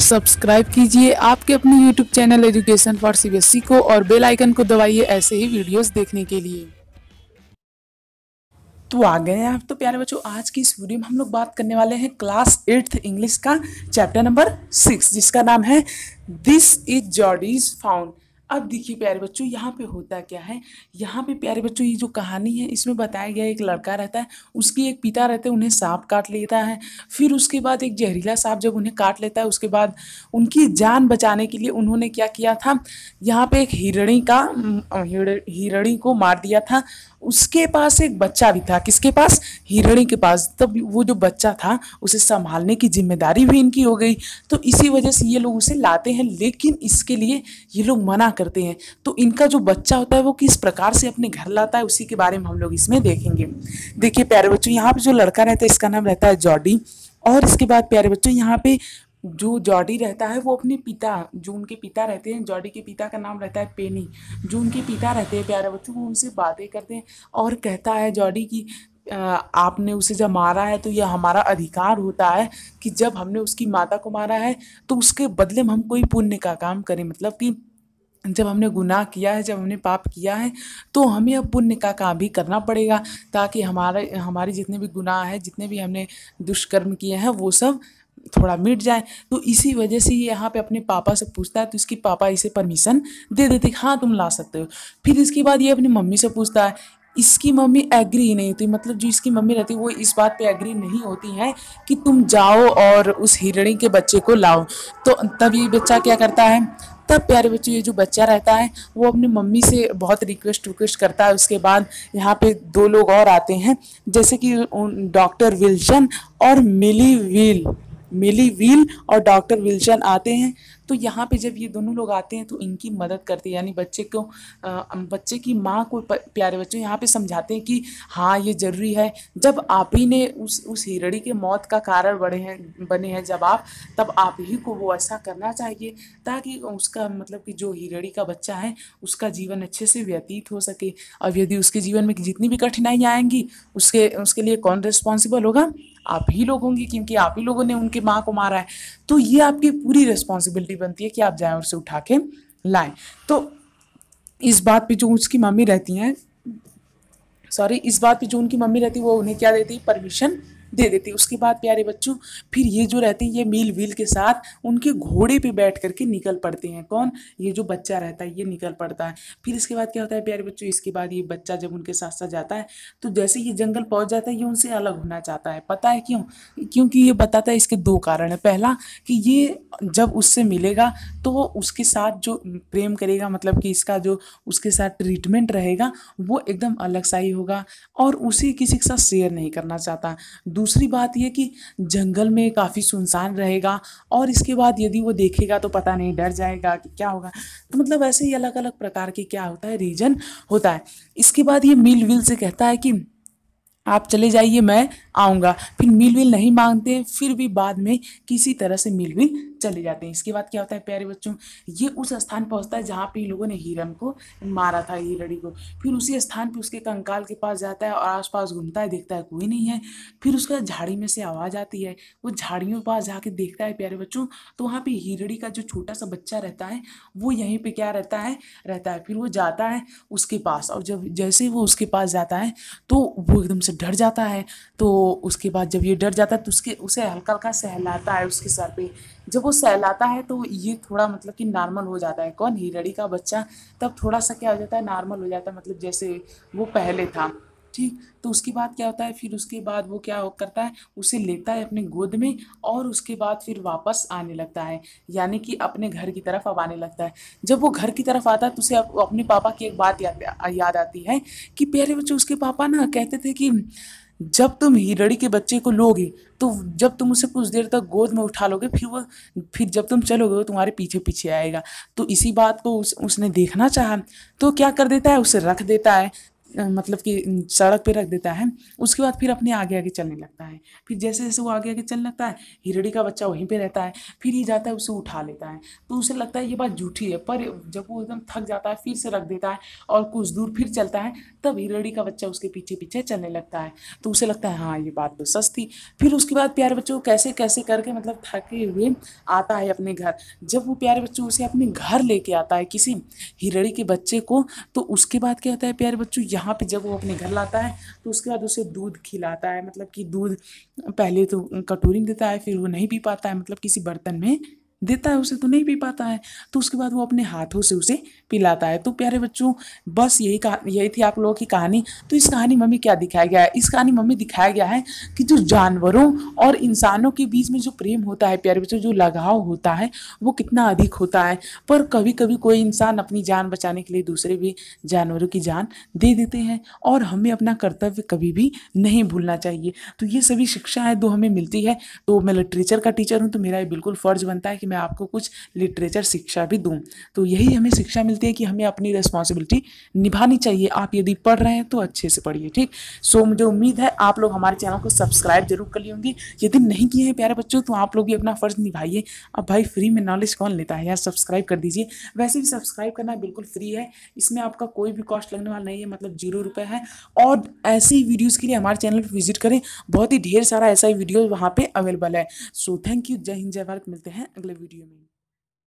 Subscribe कीजिए आपके अपने YouTube channel education for CBSE को और बेल आइकन को दबाइए ऐसे ही वीडियोस देखने के लिए तो आ गए आप तो प्यारे बच्चों आज की इस वीडियो में हम लोग बात करने वाले हैं क्लास एट्थ इंग्लिश का चैप्टर नंबर सिक्स जिसका नाम है दिस इज जॉडीज फाउंड अब देखिए प्यारे बच्चों यहाँ पे होता क्या है यहाँ पे प्यारे बच्चों ये जो कहानी है इसमें बताया गया एक लड़का रहता है उसकी एक पिता रहते हैं उन्हें सांप काट लेता है फिर उसके बाद एक जहरीला सांप जब उन्हें काट लेता है उसके बाद उनकी जान बचाने के लिए उन्होंने क्या किया था यहाँ पे एक हिरणी का हिरणी को मार दिया था उसके पास एक बच्चा भी था किसके पास हिरणी के पास तब वो जो बच्चा था उसे संभालने की जिम्मेदारी भी इनकी हो गई तो इसी वजह से ये लोग उसे लाते हैं लेकिन इसके लिए ये लोग मना करते हैं तो इनका जो बच्चा होता है वो किस प्रकार से अपने घर लाता है उसी के बारे में हम लोग इसमें देखेंगे देखिए प्यारे बच्चों यहाँ पर जो लड़का रहता है इसका नाम रहता है जॉडी और इसके बाद प्यारे बच्चों यहाँ पे जो जॉडी रहता है वो अपने पिता जो उनके पिता रहते हैं जॉडी के पिता का नाम रहता है पेनी जो उनके पिता रहते हैं प्यारे बच्चों वो उनसे बातें करते हैं और कहता है जॉडी की आपने उसे जब मारा है तो यह हमारा अधिकार होता है कि जब हमने उसकी माता को मारा है तो उसके बदले में हम कोई पुण्य का काम करें मतलब कि जब हमने गुनाह किया है जब हमने पाप किया है तो हमें अब पुण्य का काम भी करना पड़ेगा ताकि हमारे हमारे जितने भी गुनाह हैं जितने भी हमने दुष्कर्म किए हैं वो सब थोड़ा मिट जाए तो इसी वजह से ये यहाँ पे अपने पापा से पूछता है तो इसकी पापा इसे परमिशन दे देते हाँ तुम ला सकते हो फिर इसके बाद ये अपनी मम्मी से पूछता है इसकी मम्मी एग्री ही नहीं होती मतलब जो इसकी मम्मी रहती है वो इस बात पे एग्री नहीं होती है कि तुम जाओ और उस हिरणी के बच्चे को लाओ तो तब ये बच्चा क्या करता है तब प्यारे बच्चों ये जो बच्चा रहता है वो अपने मम्मी से बहुत रिक्वेस्ट रिक्वेस्ट करता है उसके बाद यहाँ पे दो लोग और आते हैं जैसे कि डॉक्टर विल्सन और मिली विल मिली व्हील और डॉक्टर विल्सन आते हैं तो यहाँ पे जब ये दोनों लोग आते हैं तो इनकी मदद करते हैं यानी बच्चे को बच्चे की माँ को प्यारे बच्चों यहाँ पे समझाते हैं कि हाँ ये ज़रूरी है जब आप ही ने उस उस हिरड़ी के मौत का कारण बने हैं बने हैं जब आप तब आप ही को वो ऐसा करना चाहिए ताकि उसका मतलब कि जो हिरड़ी का बच्चा है उसका जीवन अच्छे से व्यतीत हो सके अब यदि उसके जीवन में जितनी भी कठिनाइयाँ आएंगी उसके उसके लिए कौन रिस्पॉन्सिबल होगा आप ही लोग होंगे क्योंकि आप ही लोगों ने उनके माँ को मारा है तो ये आपकी पूरी रिस्पॉन्सिबिलिटी बनती है कि आप जाएँ उसे उठा के लाएँ तो इस बात पे जो उसकी मम्मी रहती हैं सॉरी इस बात पे जो उनकी मम्मी रहती है वो उन्हें क्या देती परमिशन दे देती उसके बाद प्यारे बच्चों फिर ये जो रहते हैं ये मील वील के साथ उनके घोड़े पे बैठ करके निकल पड़ते हैं कौन ये जो बच्चा रहता है ये निकल पड़ता है फिर इसके बाद क्या होता है प्यारे बच्चों इसके बाद ये बच्चा जब उनके साथ साथ जाता है तो जैसे ये जंगल पहुँच जाता है ये उनसे अलग होना चाहता है पता है क्यों क्योंकि ये बताता है इसके दो कारण है पहला कि ये जब उससे मिलेगा तो उसके साथ जो प्रेम करेगा मतलब कि इसका जो उसके साथ ट्रीटमेंट रहेगा वो एकदम अलग सा ही होगा और उसे किसी के साथ शेयर नहीं करना चाहता दूसरी बात यह कि जंगल में काफ़ी सुनसान रहेगा और इसके बाद यदि वो देखेगा तो पता नहीं डर जाएगा कि क्या होगा तो मतलब ऐसे ही अलग अलग प्रकार के क्या होता है रीजन होता है इसके बाद ये मिल विल से कहता है कि आप चले जाइए मैं आऊँगा फिर मिल विल नहीं मांगते फिर भी बाद में किसी तरह से मिल विल चले जाते हैं इसके बाद क्या होता है प्यारे बच्चों ये उस स्थान पहुंचता है जहाँ पे लोगों ने हिरन को मारा था हिरड़ी को फिर उसी स्थान पे उसके कंकाल के पास जाता है और आसपास घूमता है देखता है कोई नहीं है फिर उसका झाड़ी में से आवाज़ आती है वो झाड़ियों के पास जाके देखता है प्यारे बच्चों तो वहाँ पर हिरड़ी का जो छोटा सा बच्चा रहता है वो यहीं पर क्या रहता है रहता है फिर वो जाता है उसके पास और जब जैसे वो उसके पास जाता है तो वो एकदम से डर जाता है तो उसके बाद जब ये डर जाता है तो उसके उसे हल्का हल्का सहलाता है उसके सर पर जब वो सहलाता है तो ये थोड़ा मतलब कि नॉर्मल हो जाता है कौन हिरड़ी का बच्चा तब थोड़ा सा क्या हो जाता है नॉर्मल हो जाता है मतलब जैसे वो पहले था ठीक तो उसके बाद क्या होता है फिर उसके बाद वो क्या करता है उसे लेता है अपने गोद में और उसके बाद फिर वापस आने लगता है यानी कि अपने घर की तरफ अब आने लगता है जब वो घर की तरफ आता है तो उसे अपने पापा की एक बात याद याद आती है कि प्यारे बच्चों उसके पापा ना कहते थे कि जब तुम हिरड़ी के बच्चे को लोगे तो जब तुम उसे कुछ देर तक गोद में उठा लोगे फिर वह फिर जब तुम चलोगे वो तुम्हारे पीछे पीछे आएगा तो इसी बात को उस उसने देखना चाहा तो क्या कर देता है उसे रख देता है मतलब कि सड़क पे रख देता है उसके बाद फिर अपने आगे आगे चलने लगता है फिर जैसे जैसे वो आगे आगे चलने लगता है हिरड़ी का बच्चा वहीं पे रहता है फिर ये जाता है उसे उठा लेता है तो उसे लगता है ये बात झूठी है पर जब वो एकदम थक जाता है फिर से रख देता है और कुछ दूर फिर चलता है तब हिरड़ी का बच्चा उसके पीछे पीछे चलने लगता है तो उसे लगता है हाँ ये बात तो सच थी फिर उसके बाद प्यारे बच्चों को कैसे कैसे करके मतलब थके हुए आता है अपने घर जब वो प्यारे बच्चों उसे अपने घर लेके आता है किसी हिरड़ी के बच्चे को तो उसके बाद क्या होता है प्यारे बच्चों यहाँ पे जब वो अपने घर लाता है तो उसके बाद उसे दूध खिलाता है मतलब कि दूध पहले तो कटोरी में देता है फिर वो नहीं पी पाता है मतलब किसी बर्तन में देता है उसे तो नहीं पी पाता है तो उसके बाद वो अपने हाथों से उसे पिलाता है तो प्यारे बच्चों बस यही कहा यही थी आप लोगों की कहानी तो इस कहानी में क्या दिखाया गया है इस कहानी में दिखाया गया है कि जो जानवरों और इंसानों के बीच में जो प्रेम होता है प्यारे बच्चों जो लगाव होता है वो कितना अधिक होता है पर कभी कभी कोई इंसान अपनी जान बचाने के लिए दूसरे भी जानवरों की जान दे देते हैं और हमें अपना कर्तव्य कभी भी नहीं भूलना चाहिए तो ये सभी शिक्षा है हमें मिलती है तो मैं लिटरेचर का टीचर हूँ तो मेरा ये बिल्कुल फर्ज बनता है कि मैं आपको कुछ लिटरेचर शिक्षा भी दूँ तो यही हमें शिक्षा मिलती है कि हमें अपनी रिस्पॉन्सिबिलिटी निभानी चाहिए आप यदि पढ़ रहे हैं तो अच्छे से पढ़िए ठीक सो मुझे उम्मीद है आप लोग हमारे चैनल को सब्सक्राइब जरूर कर ली यदि नहीं किए हैं प्यारे बच्चों तो आप लोग भी अपना फ़र्ज निभाइए अब भाई फ्री में नॉलेज कौन लेता है यार सब्सक्राइब कर दीजिए वैसे भी सब्सक्राइब करना बिल्कुल फ्री है इसमें आपका कोई भी कॉस्ट लगने वाला नहीं है मतलब जीरो रुपये है और ऐसी ही वीडियोज़ के लिए हमारे चैनल पर विजिट करें बहुत ही ढेर सारा ऐसा ही वीडियो वहाँ पर अवेलेबल है सो थैंक यू जय हिंद जय भारत मिलते हैं अगले video mean?